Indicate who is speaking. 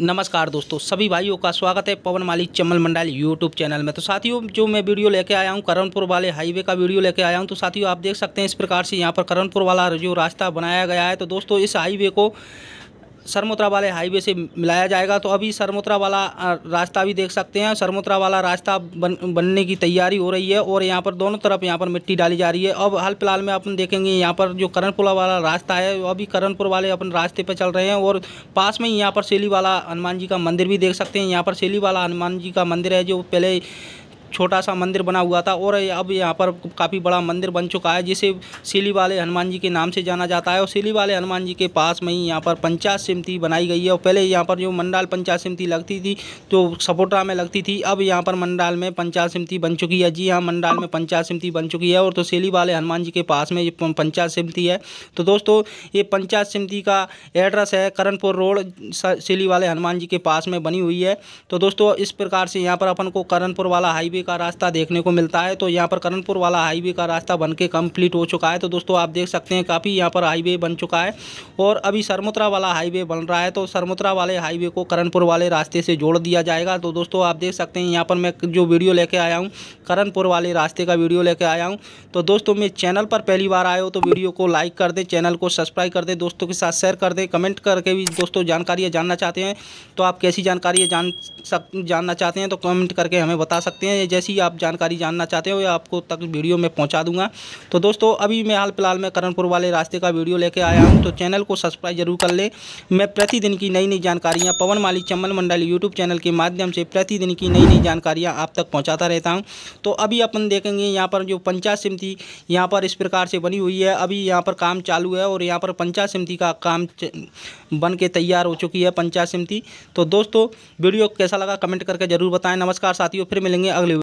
Speaker 1: नमस्कार दोस्तों सभी भाइयों का स्वागत है पवन माली चमल मंडाली यूट्यूब चैनल में तो साथियों जो मैं वीडियो लेके आया हूँ करणपुर वाले हाईवे का वीडियो लेके आया हूँ तो साथियों आप देख सकते हैं इस प्रकार से यहाँ पर करणपुर वाला जो रास्ता बनाया गया है तो दोस्तों इस हाईवे को सरमोत्रा वाले हाईवे से मिलाया जाएगा तो अभी सरमोत्रा वाला रास्ता भी देख सकते हैं सरमोत्रा वाला रास्ता बन, बनने की तैयारी हो रही है और यहाँ पर दोनों तरफ यहाँ पर मिट्टी डाली जा रही है अब हाल फिलहाल में अपन देखेंगे यहाँ पर जो करणपुरा वाला रास्ता है अभी करणपुर वाले अपन रास्ते पर चल रहे हैं और पास में ही यहाँ पर सेली वाला हनुमान जी का मंदिर भी देख सकते हैं यहाँ पर सेली वाला हनुमान जी का मंदिर है जो पहले छोटा सा मंदिर बना हुआ था और अब यहाँ पर काफ़ी बड़ा मंदिर बन चुका है जिसे सिली वाले हनुमान जी के नाम से जाना जाता है और सिली वाले हनुमान जी के पास में ही यहाँ पर पंचायत समिति बनाई गई है और पहले यहाँ पर जो मंडाल पंचायत समिति लगती थी तो सपोटा में लगती थी अब यहाँ पर मंडाल में पंचायत समिति बन चुकी है जी हाँ मंडाल में पंचायत समिति बन चुकी है और तो सिली वाले हनुमान जी के पास में ये पंचायत समिति है तो दोस्तों ये पंचायत समिति का एड्रेस है करणपुर रोड सिली वाले हनुमान जी के पास में बनी हुई है तो दोस्तों इस प्रकार से यहाँ पर अपन को करणपुर वाला हाईवे का रास्ता देखने को मिलता है तो यहाँ पर करणपुर वाला हाईवे का रास्ता बन के कम्प्लीट हो चुका है तो दोस्तों आप देख सकते हैं काफ़ी यहाँ पर हाईवे बन चुका है और अभी सरमुत्रा वाला हाईवे बन रहा है तो सरमुत्रा वाले हाईवे को करणपुर वाले रास्ते से जोड़ दिया जाएगा तो दोस्तों आप देख सकते हैं यहाँ पर मैं जो वीडियो लेके आया हूँ करणपुर वाले रास्ते का वीडियो लेके आया हूँ तो दोस्तों मेरे चैनल पर पहली बार आए हो तो वीडियो को लाइक कर दें चैनल को सब्सक्राइब कर दें दोस्तों के साथ शेयर कर दें कमेंट करके भी दोस्तों जानकारियाँ जानना चाहते हैं तो आप कैसी जानकारी जान सक जानना चाहते हैं तो कमेंट करके हमें बता सकते हैं जैसी आप जानकारी जानना चाहते हो या आपको तक वीडियो में पहुंचा दूंगा तो दोस्तों अभी मैं हाल फिलहाल में करणपुर वाले रास्ते का वीडियो लेके आया हूँ तो चैनल को सब्सक्राइब जरूर कर ले मैं प्रतिदिन की नई नई जानकारियाँ पवन माली चम्बल मंडल यूट्यूब चैनल के माध्यम से प्रतिदिन की नई नई जानकारियाँ आप तक पहुँचाता रहता हूँ तो अभी अपन देखेंगे यहाँ पर जो पंचायत समिति यहाँ पर इस प्रकार से बनी हुई है अभी यहाँ पर काम चालू है और यहाँ पर पंचायत समिति का काम बन के तैयार हो चुकी है पंचायत समिति तो दोस्तों वीडियो कैसा लगा कमेंट करके जरूर बताएं नमस्कार साथियों फिर मिलेंगे अगले